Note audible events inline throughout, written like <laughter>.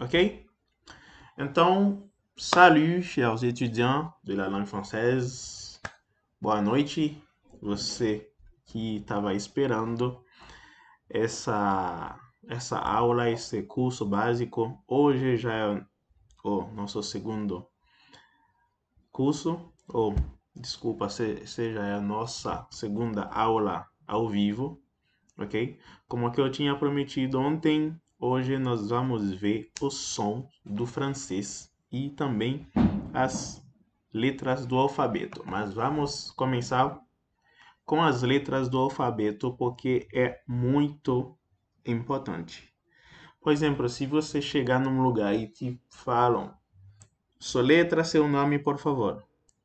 OK Então, salut chers étudiants de la langue française. Boa noite. Você que estava esperando essa essa aula, esse curso básico, hoje já é o nosso segundo curso, ou desculpa, seja a nossa segunda aula ao vivo, ok? Como que eu tinha prometido ontem, Hoje nós vamos ver o som do francês e também as letras do alfabeto. Mas vamos começar com as letras do alfabeto porque é muito importante. Por exemplo, se você chegar num lugar e te falam soletra seu nome, por favor.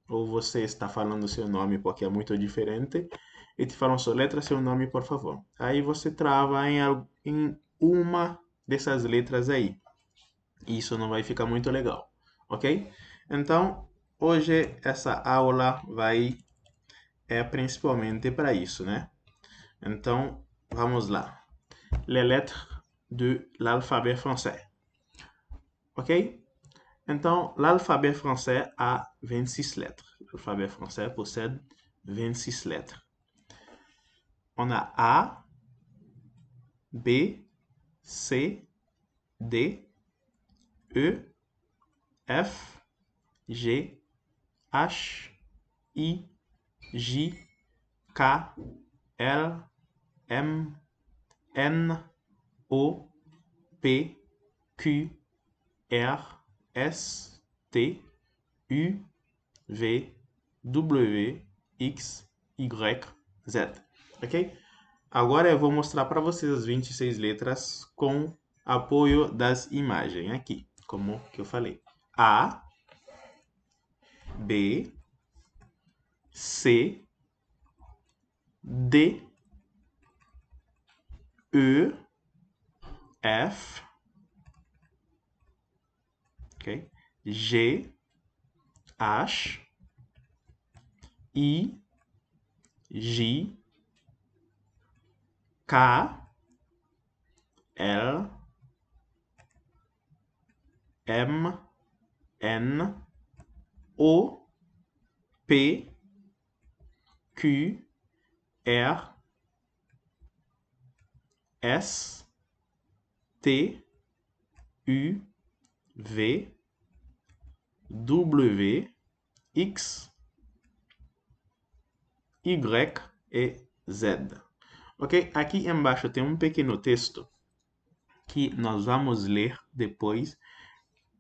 Ou você está falando seu nome porque é muito diferente e te falam soletra seu nome, por favor. Aí você trava em, em uma dessas letras aí. Isso não vai ficar muito legal, ok? Então, hoje essa aula vai é principalmente para isso, né? Então, vamos lá. Les lettres de l'alphabet français. Ok? Então, l'alphabet français a 26 lettres. L'alphabet français possède 26 lettres. On a A, B, C, D, E, F, G, H, I, J, K, L, M, N, O, P, Q, R, S, T, U, V, W, X, Y, Z. Agora eu vou mostrar para vocês as 26 letras com apoio das imagens aqui, como que eu falei. A, B, C, D, E, F, okay? G, H, I, J, K L M N O P Q R S T U V W X Y et Z. Ok? Aqui embaixo tem um pequeno texto que nós vamos ler depois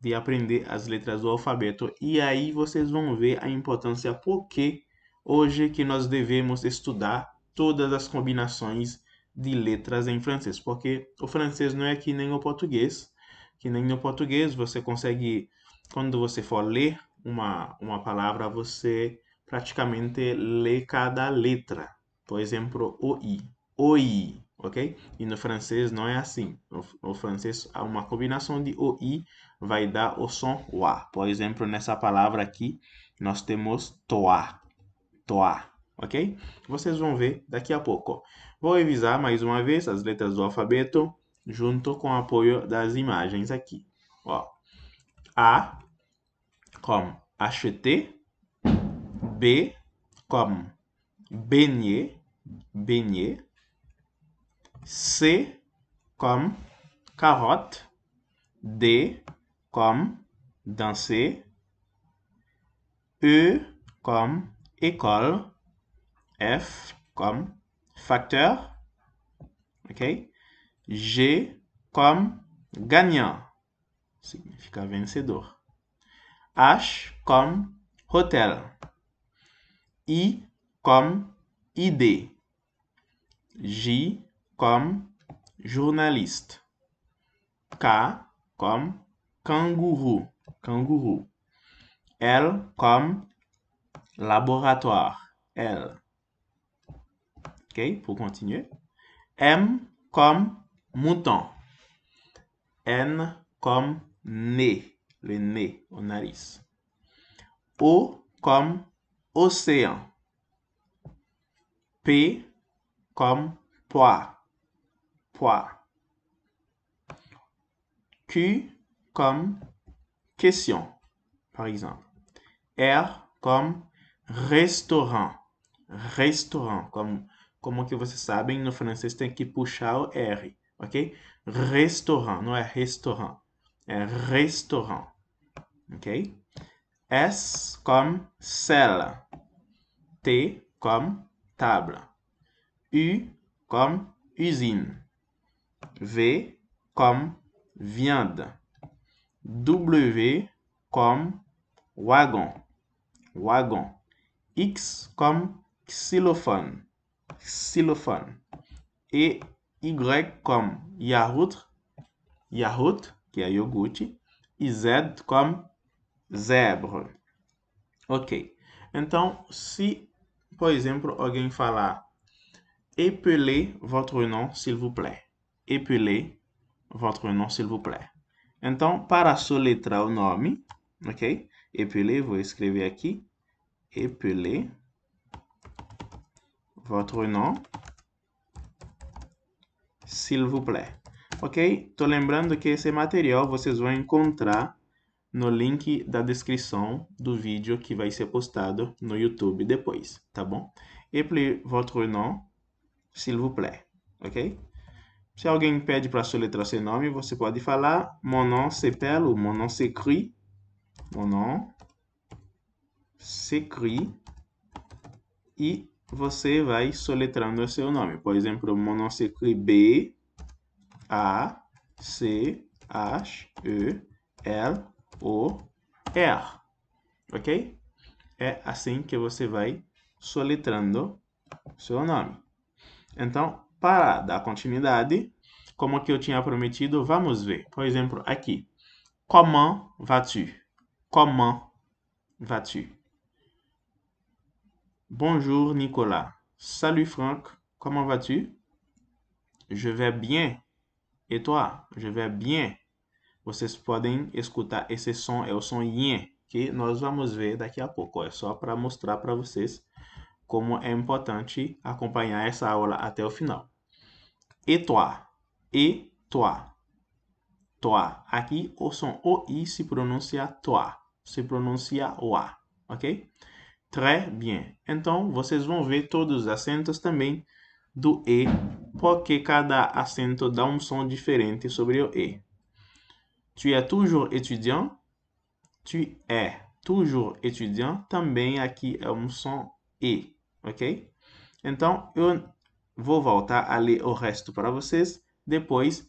de aprender as letras do alfabeto. E aí vocês vão ver a importância porque hoje que nós devemos estudar todas as combinações de letras em francês. Porque o francês não é que nem o português, que nem no português você consegue, quando você for ler uma, uma palavra, você praticamente lê cada letra. Por exemplo, o i oi, ok? E no francês não é assim. O, francês, uma combinação de oi vai dar o som wa. Por exemplo, nessa palavra aqui, nós temos toa, toa, ok? Vocês vão ver daqui a pouco. Vou revisar mais uma vez as letras do alfabeto junto com o apoio das imagens aqui. Ó, a como acheter, B como baigner, baigner, C comme carotte, D comme danser, E comme école, F comme facteur, G comme gagnant, significa vencedor. H comme hôtel. I comme idée, J comme journaliste. K comme kangourou, kangourou. L comme laboratoire, L. OK, pour continuer. M comme mouton. N comme nez, le nez au nariz. O comme océan. P comme poids, Q comme question, par exemple. R comme restaurant. Restaurant, comme « comme que vous savez, no francês tem que puxar o R, ok? Restaurant, não restaurant, restaurant, ok? S comme salle ».« T comme table, U comme usine, V comme viande. W comme wagon. Wagon. X comme xylophone. Xylophone. Et Y comme yaourt. Yaourt, qui est et Z comme zèbre. Ok. Donc si par exemple alguém falar, épelez votre nom, s'il vous plaît. épeler votre nom, s'il vous plaît. Então, para soletrar o nome, ok? Épeler, vou escrever aqui. Épeler votre nom, s'il vous plaît. Ok? Estou lembrando que esse material vocês vão encontrar no link da descrição do vídeo que vai ser postado no YouTube depois, tá bom? Épeler votre nom, s'il vous plaît. Ok? Se alguém pede para soletrar seu nome, você pode falar Mon nom s'appelle ou Mon nom s'écrit. Mon nom s'écrit. E você vai soletrando seu nome. Por exemplo, Mon nom s'écrit B A C H E L O R. OK? É assim que você vai soletrando seu nome. Então, para dar continuidade, como que eu tinha prometido, vamos ver. Por exemplo, aqui. Comment vas-tu? Comment vas-tu? Bonjour Nicolas. Salut Franck. Comment vas-tu? Je vais bien. E toi? Je vais bien. Vocês podem escutar esse som, é o som yin, que nós vamos ver daqui a pouco. É só para mostrar para vocês como é importante acompanhar essa aula até o final. E toi, e toi, toi. Aqui o som OI se pronuncia toi, se pronuncia A. ok? Très bien. Então, vocês vão ver todos os acentos também do E, porque cada acento dá um som diferente sobre o E. Tu es toujours étudiant? Tu es toujours étudiant? Também aqui é um som E ok? Então, eu vou voltar a ler o resto para vocês depois.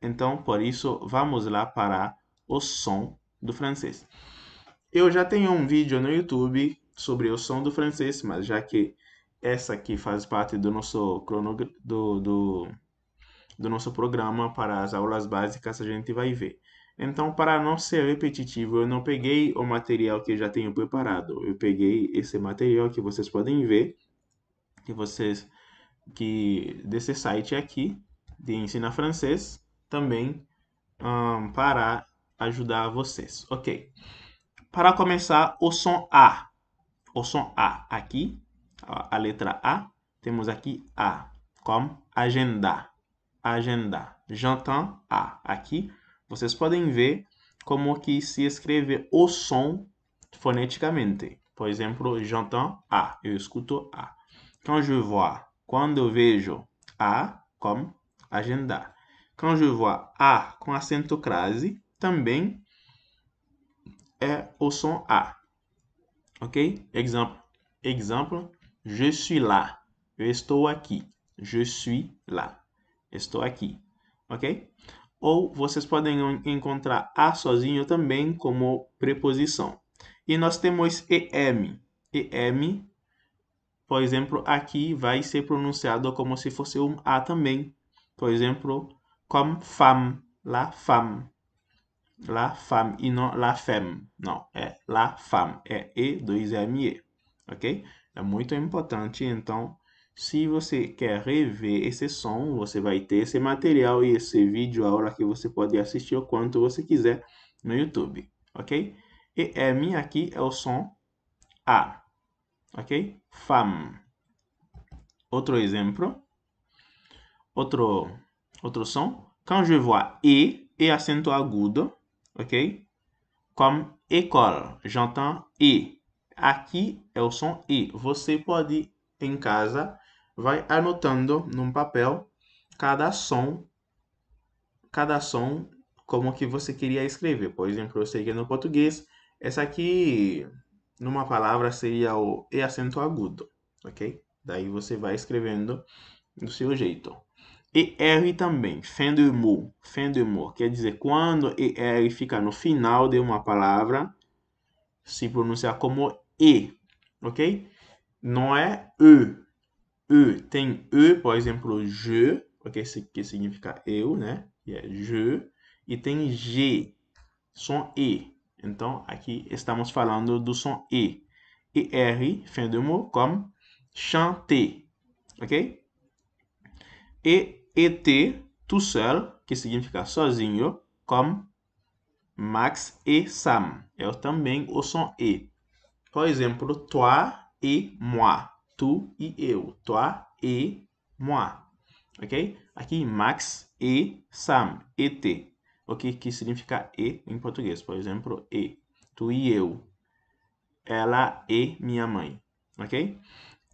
Então, por isso, vamos lá para o som do francês. Eu já tenho um vídeo no YouTube sobre o som do francês, mas já que essa aqui faz parte do nosso crono, do, do, do nosso programa para as aulas básicas, a gente vai ver. Então, para não ser repetitivo, eu não peguei o material que já tenho preparado. Eu peguei esse material que vocês podem ver, que vocês que desse site aqui de ensino francês também um, para ajudar vocês, ok? Para começar, o som A. O som A aqui, a letra A, temos aqui A, como agenda, agenda. J'entends A aqui, vocês podem ver como que se escreve o som foneticamente. Por exemplo, j'entends A, eu escuto A. Quand je vois, quando eu vejo A, como agenda. Quand je vois A com acento crase, também é o som A. Ok? Exemplo. Exemplo. Je suis là. Eu estou aqui. Je suis là. Estou aqui. Ok? ou vocês podem encontrar a sozinho também como preposição. E nós temos em. Em, por exemplo, aqui vai ser pronunciado como se fosse um a também. Por exemplo, comme femme la femme La femme e não la femme. Não, é la femme É E, dois M, E. Ok? É muito importante, então, se você quer rever esse som, você vai ter esse material e esse vídeo a hora que você pode assistir o quanto você quiser no YouTube, ok? E é minha aqui é o som A, ok? Fam. Outro exemplo. Outro, outro som. Quand je vois E, E acento agudo, ok? Comme école, j'entends E. Aqui é o som E. Você pode em casa, vai anotando num papel cada som, cada som como que você queria escrever. Por exemplo, eu sei que no português, essa aqui, numa palavra, seria o E acento agudo, ok? Daí você vai escrevendo do seu jeito. E R também, fendo e mu fendo e mu quer dizer, quando e R fica no final de uma palavra, se pronunciar como E, ok? não é e e tem e por exemplo, je, que, que significa eu, né? E é je. E tem g, som e. Então, aqui estamos falando do som e. E r, fim do mot, como chanter, ok? E et, tout seul, que significa sozinho, como Max e Sam. É também o som e. Por exemplo, toi e, moi. Tu e eu. Toi e moi. Ok? Aqui, Max e Sam. e ET. Ok? Que significa e em português. Por exemplo, e. Tu e eu. Ela e minha mãe. Ok?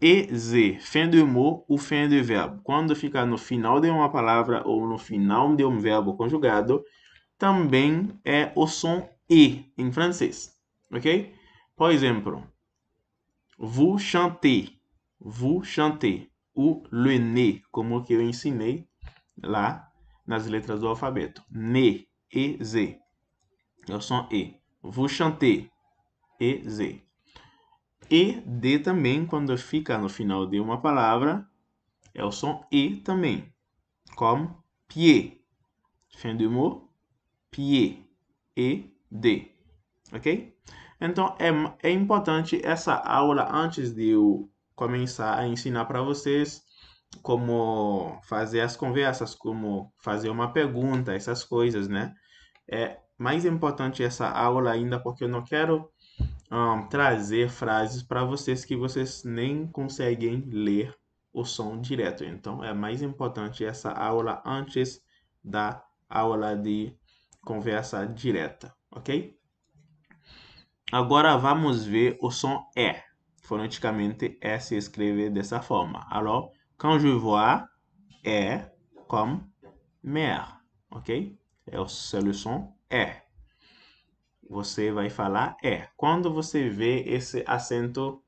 E Z, fim do mot ou fim do verbo. Quando fica no final de uma palavra ou no final de um verbo conjugado, também é o som E em francês. Ok? Por exemplo, Vous chantez. Vous chantez. O le ne, como que eu ensinei lá nas letras do alfabeto. Ne, e, z. É o som e. Vous chantez. E, z. E, d também, quando fica no final de uma palavra, é o som e também. Como pied. Fim do mot, pied. E, d. Ok? Então é, é importante essa aula antes de eu começar a ensinar para vocês como fazer as conversas, como fazer uma pergunta, essas coisas, né? É mais importante essa aula ainda porque eu não quero um, trazer frases para vocês que vocês nem conseguem ler o som direto. Então é mais importante essa aula antes da aula de conversa direta, ok? Agora vamos ver o som E. É. Foneticamente, E é se escreve dessa forma. Alors, quand je vois E comme mer, ok? É o, seu é som E. Você vai falar E. Quando você vê esse acento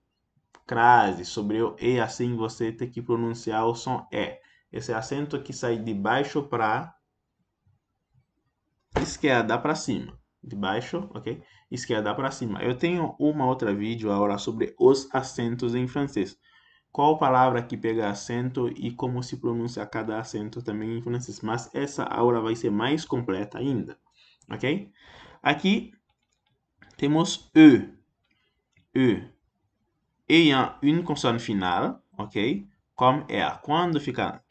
crase sobre o E, assim você tem que pronunciar o som E. Esse acento que sai de baixo para esquerda para cima. De baixo, ok? esquerda para cima. Eu tenho uma outra vídeo agora sobre os acentos em francês. Qual palavra que pega acento e como se pronuncia cada acento também em francês. Mas essa aula vai ser mais completa ainda, ok? Aqui temos E. E. Ayant uma consoante final, ok? Como é? Quando fica...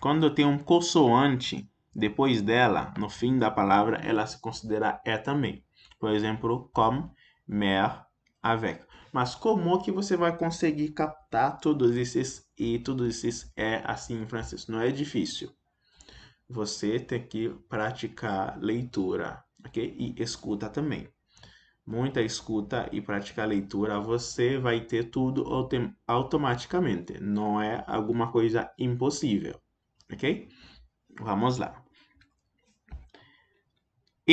Quando tem um consoante depois dela, no fim da palavra, ela se considera E também. Por exemplo, comme, mer, avec. Mas como que você vai conseguir captar todos esses e todos esses é assim em francês? Não é difícil. Você tem que praticar leitura, ok? E escuta também. Muita escuta e praticar leitura, você vai ter tudo automaticamente. Não é alguma coisa impossível, ok? Vamos lá.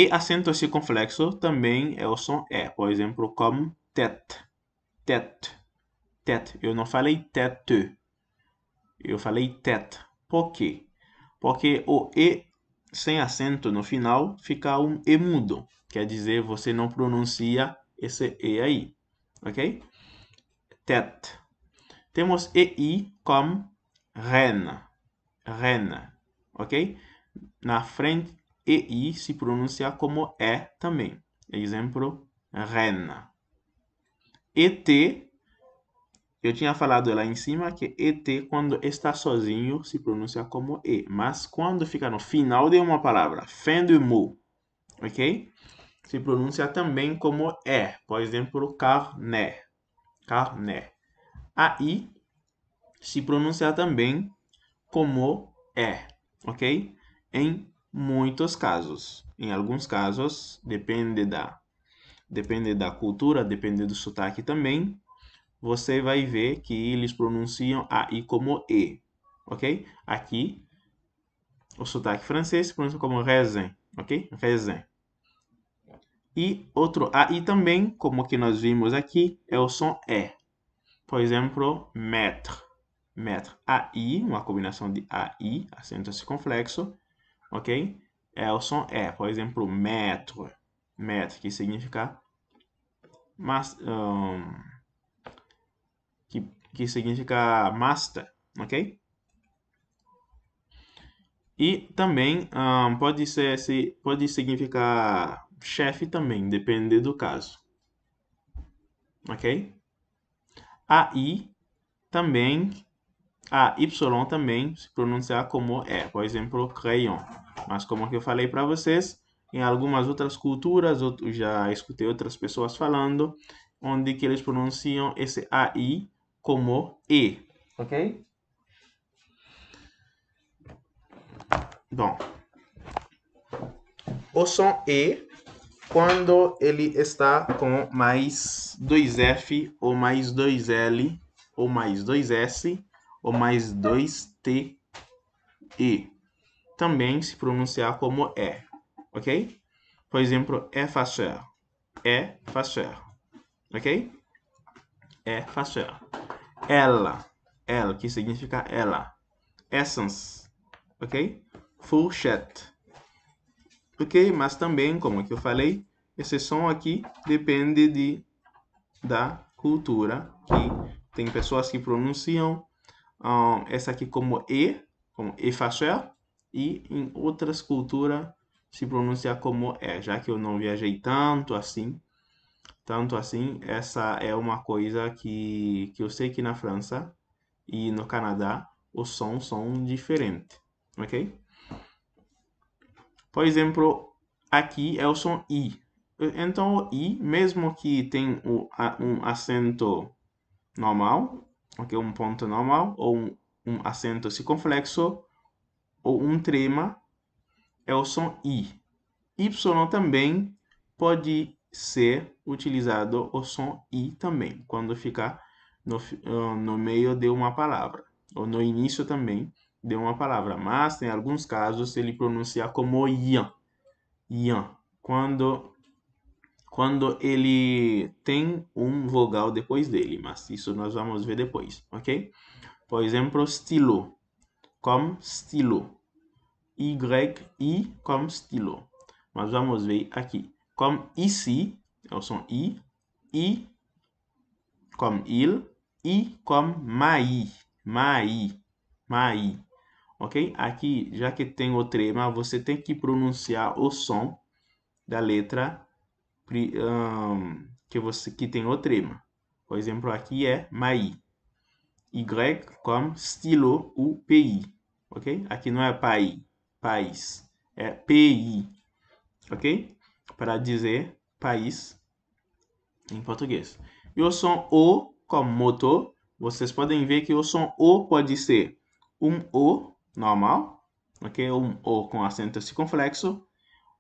E acento circunflexo também é o som E. Por exemplo, como tet, tet, tet. Eu não falei tet. eu falei tet. Por quê? Porque o E sem acento no final fica um E mudo. Quer dizer, você não pronuncia esse E aí. Ok? Tet. Temos EI como ren. Ren. Ok? Na frente, EI se pronuncia como E também. Exemplo, RENA. ET, eu tinha falado lá em cima que ET, quando está sozinho, se pronuncia como E. Mas quando fica no final de uma palavra, fim do mot, ok? Se pronuncia também como E. Por exemplo, carné. Carné. AI se pronuncia também como E, ok? Em muitos casos. Em alguns casos, depende da, depende da cultura, depende do sotaque também, você vai ver que eles pronunciam a i como e, ok? Aqui, o sotaque francês se pronuncia como raisin, ok? Raisin. E outro AI também, como que nós vimos aqui, é o som E. Por exemplo, maître. A AI, uma combinação de AI, acento circunflexo, ok? É o som é, por exemplo, metro, metro que significa mas, um, que, que significa master, ok? E também um, pode ser pode significar chefe também, depende do caso, ok? i também a Y também se pronunciar como E, por exemplo, crayon. Mas como eu falei para vocês, em algumas outras culturas, eu já escutei outras pessoas falando, onde que eles pronunciam esse AI como E. Ok? Bom, o som E, quando ele está com mais 2F ou mais 2L ou mais 2S, ou mais 2T e também se pronunciar como é, ok? Por exemplo, é fazer, é fazer, ok? É fazer. Ela, ela, que significa ela. Essence, ok? Full chat, ok? Mas também, como que eu falei, esse som aqui depende de, da cultura que tem pessoas que pronunciam um, essa aqui como E, como E-Facher, e em outras culturas se pronuncia como E, já que eu não viajei tanto assim. Tanto assim, essa é uma coisa que, que eu sei que na França e no Canadá os sons são diferentes, ok? Por exemplo, aqui é o som I. Então, o I, mesmo que tem um acento normal, Ok, um ponto normal, ou um, um acento circunflexo, ou um trema, é o som I. Y também pode ser utilizado o som I também, quando ficar no, ah, no meio de uma palavra, ou no início também de uma palavra. Mas, em alguns casos, ele pronuncia como Ian. Ian. Quando quando ele tem um vogal depois dele, mas isso nós vamos ver depois, ok? Por exemplo, estilo, como estilo, Y-I como estilo, mas vamos ver aqui, como ici, é o som I, I como il, I como mai, mai, mai, ok? Aqui, já que tem o trema, você tem que pronunciar o som da letra que você que tem o trema. Por exemplo, aqui é mai Y como estilo ou PI, ok? Aqui não é PAI, país, é PI, ok? Para dizer país em português. E o som O como motor, vocês podem ver que o som O pode ser um O normal, ok? Um O com acento circunflexo.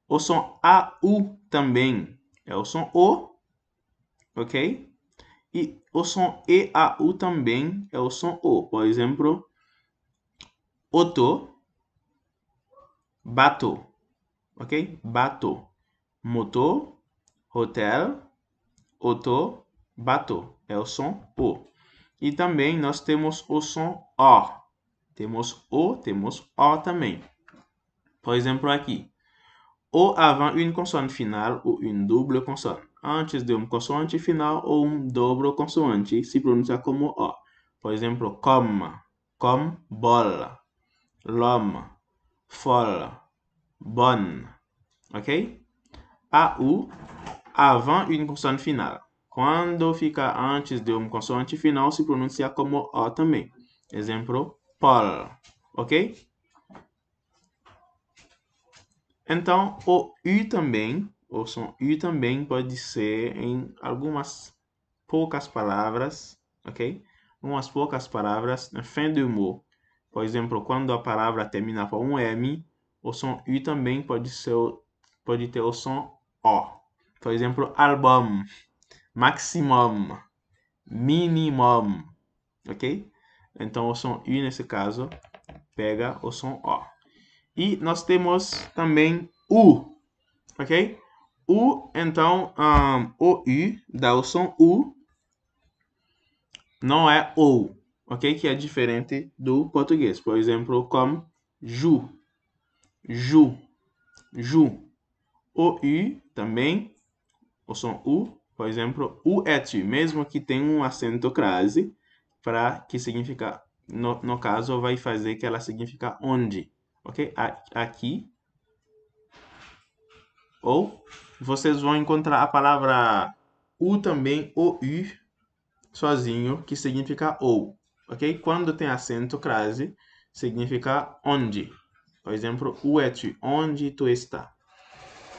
O som AU também é o som O, ok? E o som EAU também é o som O. Por exemplo, oto, bato, ok? Bato. Motor, hotel, oto, bato. É o som O. E também nós temos o som O. Temos O, temos O também. Por exemplo, aqui ou avant une consoante finale ou une double consoante. Antes de uma consoante final ou um dobro consoante se pronuncia como O. Por exemplo, como, com, bola, lom, fol, bon. Ok? A ou avant une consoante final. Quando fica antes de uma consoante final, se pronuncia como O também. Exemplo, pol. Ok? Então, o U também, o som U também pode ser em algumas poucas palavras, ok? Umas poucas palavras no fim do mot. Por exemplo, quando a palavra termina com um M, o som U também pode, ser, pode ter o som O. Por exemplo, album, maximum, minimum, ok? Então, o som U nesse caso pega o som O. E nós temos também U, ok? U, então, um, o U dá o som U, não é OU, ok? Que é diferente do português. Por exemplo, como JU, JU, JU. O U também, o som U, por exemplo, U é tu, mesmo que tenha um acento crase, para que significa, no, no caso, vai fazer que ela significa onde, ok? Aqui. Ou vocês vão encontrar a palavra U também, ou U, sozinho, que significa ou, ok? Quando tem acento, crase, significa onde. Por exemplo, U é tu, onde tu está.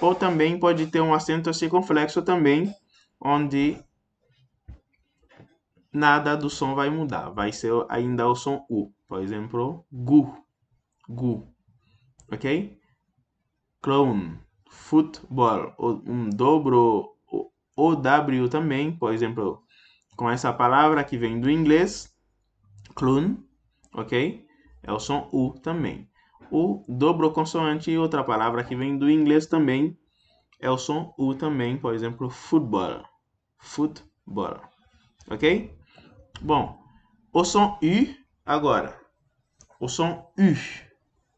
Ou também pode ter um acento assim circunflexo também, onde nada do som vai mudar, vai ser ainda o som U. Por exemplo, gu, gu ok? Clown, futebol, um dobro OW também, por exemplo, com essa palavra que vem do inglês, clown, ok? É o som U também. O dobro consoante, outra palavra que vem do inglês também, é o som U também, por exemplo, futebol, futebol, ok? Bom, o som U agora, o som U,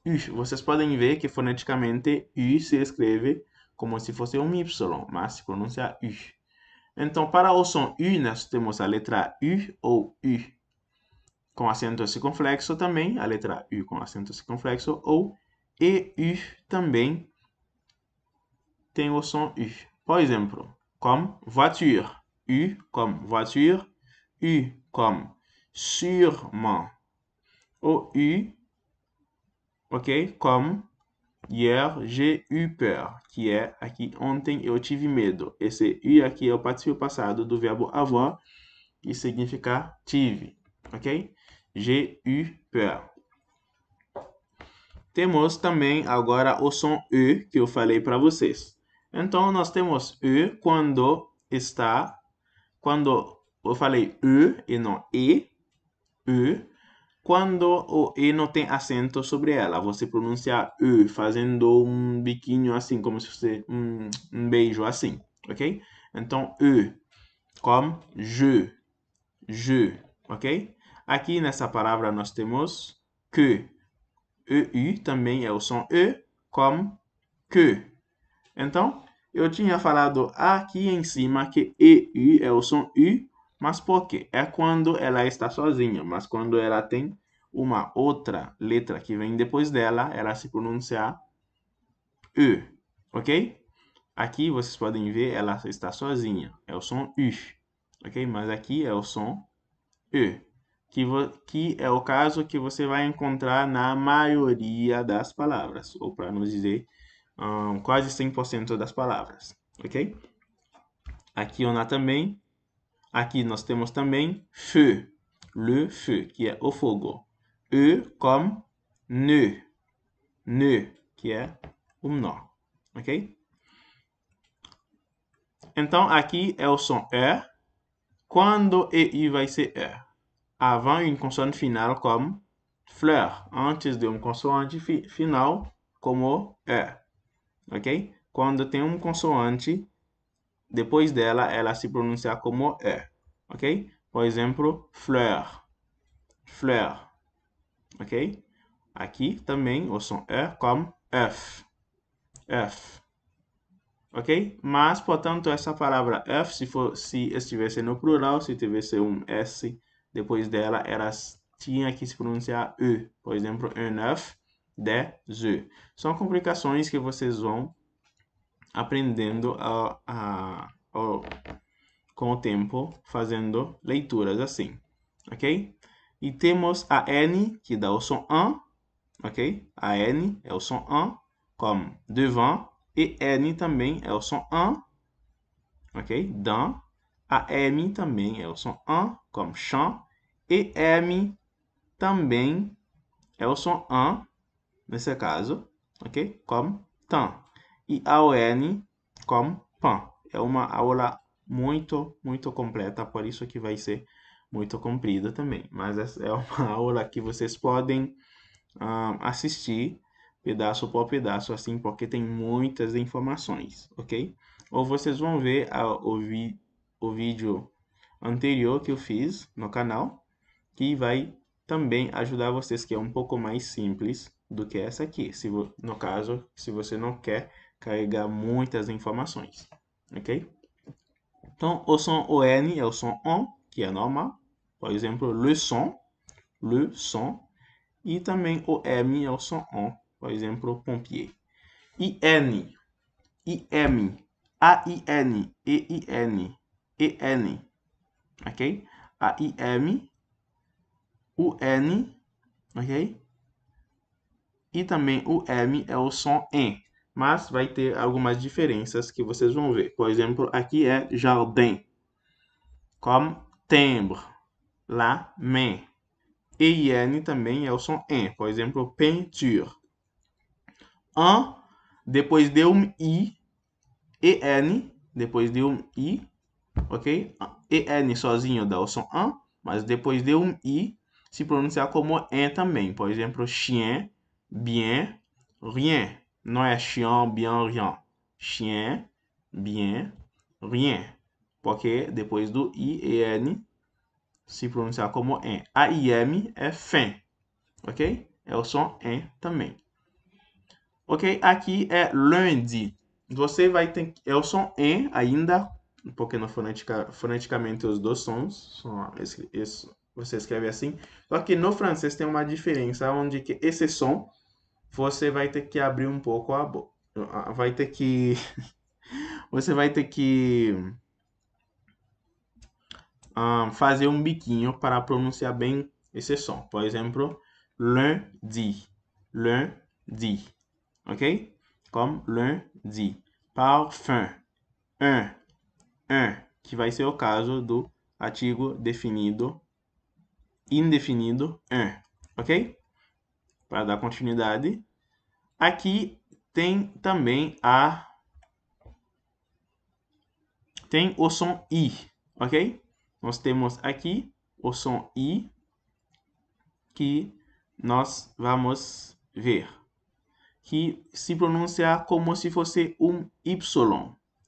Y. Vocês podem ver que foneticamente U se escreve como se fosse um Y, mas se pronuncia U. Então, para o som U, nós temos a letra U ou U com acento circunflexo também, a letra U com acento circunflexo, ou E U também tem o som U. Por exemplo, como voiture, U como voiture, U como sûrement, ou U ok? Como hier j'ai eu peur, que é aqui ontem eu tive medo. Esse eu aqui é o participio passado do verbo avoir, que significa tive, ok? J'ai eu peur. Temos também agora o som E que eu falei para vocês. Então, nós temos E quando está, quando eu falei E e não E, E, quando o E não tem acento sobre ela, você pronuncia e fazendo um biquinho assim, como se fosse um, um beijo assim, ok? Então, e como je, je, ok? Aqui nessa palavra nós temos que. EU também é o som E, como que. Então, eu tinha falado aqui em cima que EU é o som U mas por quê? É quando ela está sozinha, mas quando ela tem uma outra letra que vem depois dela, ela se pronuncia U, ok? Aqui vocês podem ver, ela está sozinha, é o som U, ok? Mas aqui é o som U, que, que é o caso que você vai encontrar na maioria das palavras, ou para nos dizer, um, quase 100% das palavras, ok? Aqui, na também Aqui nós temos também feu, le feu, que é o fogo. E como ne, ne, que é o menor, ok? Então, aqui é o som E. Quando EI vai ser E? Avant uma consoante final como fleur. Antes de uma consoante fi final como E. Ok? Quando tem uma consoante depois dela, ela se pronuncia como E, ok? Por exemplo, fleur, fleur, ok? Aqui também o som E como F, F, ok? Mas, portanto, essa palavra F, se, for, se estivesse no plural, se tivesse um S depois dela, ela tinha que se pronunciar E. Por exemplo, un F, des, E. São complicações que vocês vão aprendendo a, a, a, com o tempo, fazendo leituras assim, ok? E temos a N, que dá o som A, ok? A N é o som A, como devant, e N também é o som A, ok? Dan. A M também é o som A, como chant, e M também é o som A, nesse caso, ok? Como tan e AON como PAN. É uma aula muito, muito completa, por isso que vai ser muito comprida também. Mas essa é uma <laughs> aula que vocês podem um, ah, assistir pedaço por pedaço, assim, porque tem muitas informações, ok? Ou vocês vão ver a, o, vi, o vídeo anterior que eu fiz no canal, que vai também ajudar vocês, que é um pouco mais simples do que essa aqui. Se, no caso, se você não quer carregar muitas informações, ok? Então, o som ON é o som ON, que é normal. Por exemplo, le son, le son. E também o M é o som ON, por exemplo, pompier. IN, IM, AIN, EIN, EN, ok? AIM, UN, ok? E também o M é o som EN mas vai ter algumas diferenças que vocês vão ver. Por exemplo, aqui é jardim, como timbre, lá main. E n também é o som EN, por exemplo, peinture. Un, depois de um I, e n depois de um I, ok? e n sozinho dá o som AN, mas depois de um I, se pronunciar como EN também. Por exemplo, chien, bien, rien. Não é chien, bien, rien. Chien, bien, rien. Porque depois do i n se pronunciar como N. A i m é fin, ok? É o som N também. Ok? Aqui é lundi. Você vai ter. É o som N ainda, porque no fonetica, foneticamente os dois sons são. Esse, esse, você escreve assim. Só que no francês tem uma diferença onde que esse som você vai ter que abrir um pouco a boca. Vai ter que. <laughs> você vai ter que. Ah, fazer um biquinho para pronunciar bem esse som. Por exemplo, lundi. Lundi. Ok? Como lundi. Parfum. Un. Un. Que vai ser o caso do artigo definido, indefinido, un. Ok? para dar continuidade. Aqui tem também a tem o som i, ok? Nós temos aqui o som i que nós vamos ver, que se pronuncia como se fosse um y.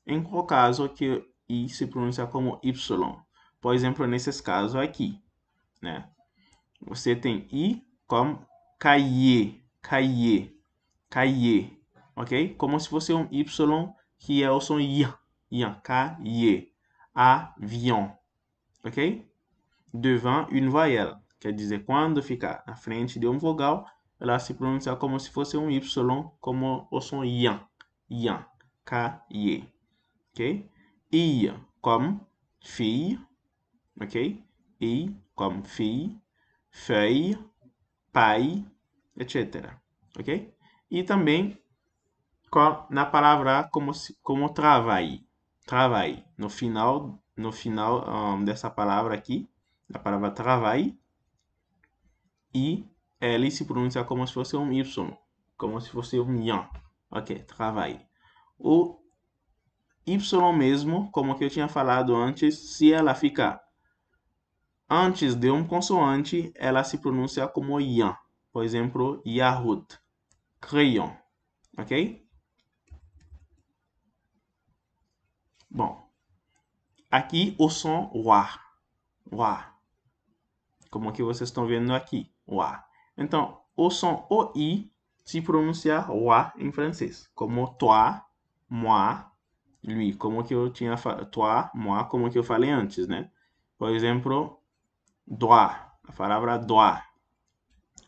Em qual caso que i se pronuncia como y? Por exemplo, nesses casos aqui, né? Você tem i como cahier, cahier, cahier, ok? si si fosse un Y qui est au son Y, Y, cahier, avion, ok? Devant une voyelle, quer dizer, quando ficar na frente de um vogal, ela se pronuncia como se fosse un Y, comme au son Y, Y, cahier, ok? I comme fille, ok? I comme fille, feuille, pai, etc. Ok? E também na palavra como, como trabalho. Trabalho. No final, no final um, dessa palavra aqui, da palavra trabalho, e ele se pronuncia como se fosse um Y, como se fosse um YAN. Ok, trabalho. O Y mesmo, como que eu tinha falado antes, se ela ficar Antes de um consoante, ela se pronuncia como yan. Por exemplo, Yahoo, crayon, ok? Bom, aqui o som wa, wa, como que vocês estão vendo aqui, wa. Então, o som o i se pronuncia wa em francês, como toi, moi, lui, como que eu tinha toi, moi, como que eu falei antes, né? Por exemplo, doar, a palavra doar.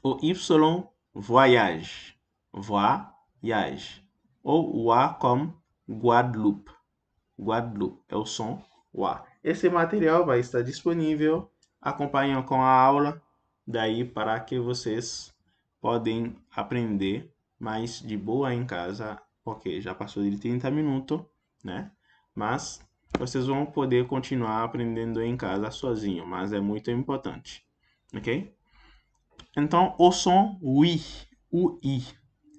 O Y, voyage, voyage. Ou o A como Guadeloupe. Guadeloupe é o som o A. Esse material vai estar disponível, acompanhando com a aula, daí para que vocês podem aprender mais de boa em casa, porque já passou de 30 minutos, né? Mas vocês vão poder continuar aprendendo em casa sozinho, mas é muito importante, ok? Então, o som oui, o i.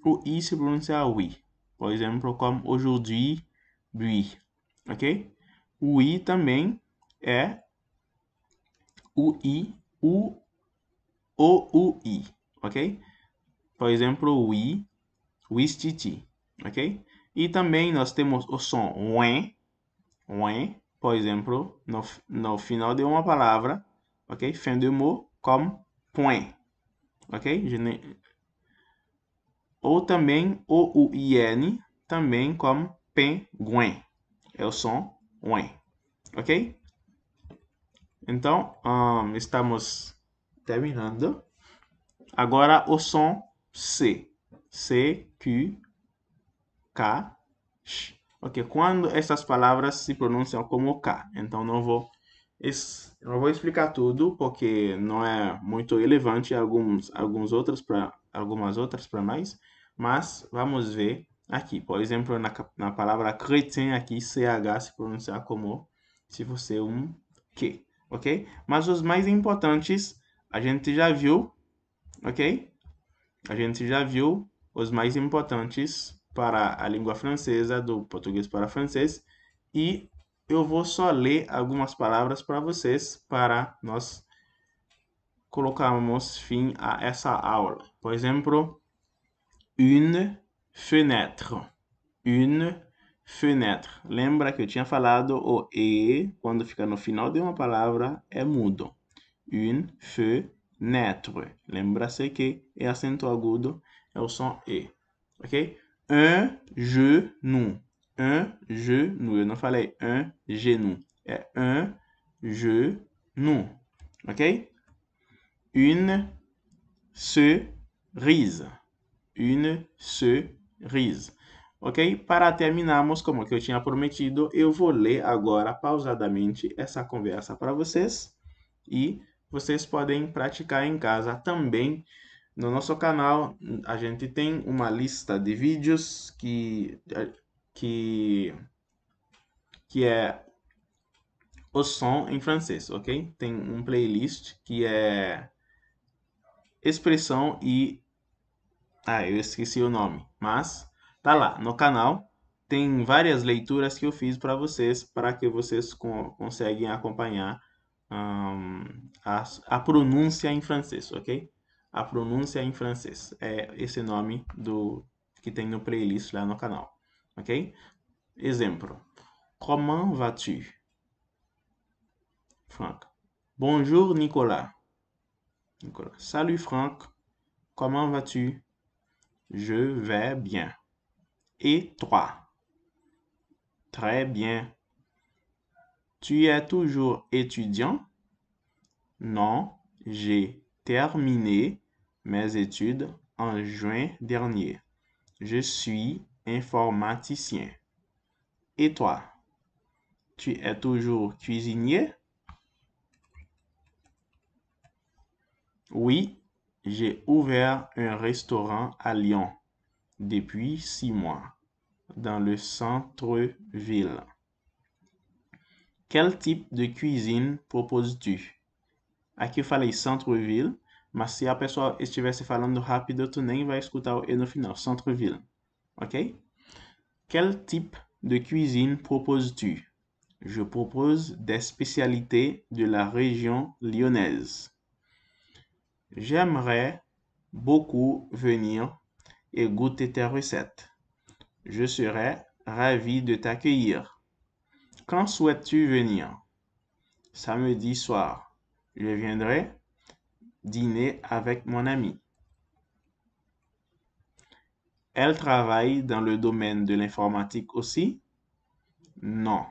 O i se pronuncia oui. Por exemplo, como aujourd'hui, lui, ok? O i também é o i, o, o, o i, ok? Por exemplo, oui, oui, titi, ok? E também nós temos o som wen, When, por exemplo, no, no final de uma palavra, ok? Fim de mot, como point, ok? Ou também o u n também como penguin. É o som when, ok? Então, um, estamos terminando. Agora o som C. C, Q, K, X. Ok, quando essas palavras se pronunciam como K, então não vou, não vou explicar tudo porque não é muito relevante alguns, alguns outros pra, algumas outras para nós, mas vamos ver aqui. Por exemplo, na, na palavra cretin aqui, CH se pronunciar como se fosse um Q, ok? Mas os mais importantes a gente já viu, ok? A gente já viu os mais importantes para a língua francesa, do português para francês, e eu vou só ler algumas palavras para vocês para nós colocarmos fim a essa aula. Por exemplo, une fenêtre. Une fenêtre. Lembra que eu tinha falado o e quando fica no final de uma palavra é mudo. Une fenêtre. Lembra-se que é acento agudo, é o som e, ok? un genou. Un genou. Eu não falei un genou. É un genou. Ok? Une cerise. Une cerise. Ok? Para terminarmos, como que eu tinha prometido, eu vou ler agora pausadamente essa conversa para vocês e vocês podem praticar em casa também no nosso canal, a gente tem uma lista de vídeos que, que, que é o som em francês, ok? Tem um playlist que é expressão e... Ah, eu esqueci o nome, mas tá lá no canal. Tem várias leituras que eu fiz para vocês, para que vocês co conseguem acompanhar um, a, a pronúncia em francês, ok? a pronúncia en français. É esse nome qui est dans no playlist dans le canal, ok? Exemple. Comment vas-tu? Franck. Bonjour Nicolas. Nicolas. Salut Franck. Comment vas-tu? Je vais bien. Et toi? Très bien. Tu es toujours étudiant? Non, j'ai terminé mes études en juin dernier. Je suis informaticien. Et toi, tu es toujours cuisinier? Oui, j'ai ouvert un restaurant à Lyon depuis six mois, dans le centre-ville. Quel type de cuisine proposes-tu? À qui fallait centre ville mais si a pessoa estivesse falando rápido, tu nem vai escutar E no final. Centre-ville. OK? Quel type de cuisine proposes-tu? Je propose des spécialités de la région lyonnaise. J'aimerais beaucoup venir et goûter tes recettes. Je serais ravi de t'accueillir. Quand souhaites-tu venir? Samedi soir. Je viendrai dîner avec mon ami. Elle travaille dans le domaine de l'informatique aussi? Non.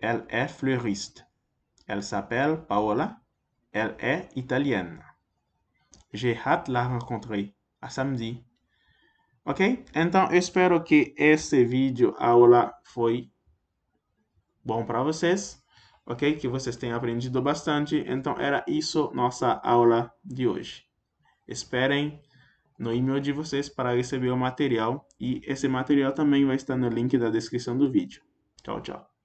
Elle est fleuriste. Elle s'appelle Paola. Elle est italienne. J'ai hâte la rencontrer. À samedi. Ok? Então, espero que esse vídeo aula foi bom para vocês. ok? Que vocês tenham aprendido bastante. Então, era isso nossa aula de hoje. Esperem no e-mail de vocês para receber o material e esse material também vai estar no link da descrição do vídeo. Tchau, tchau.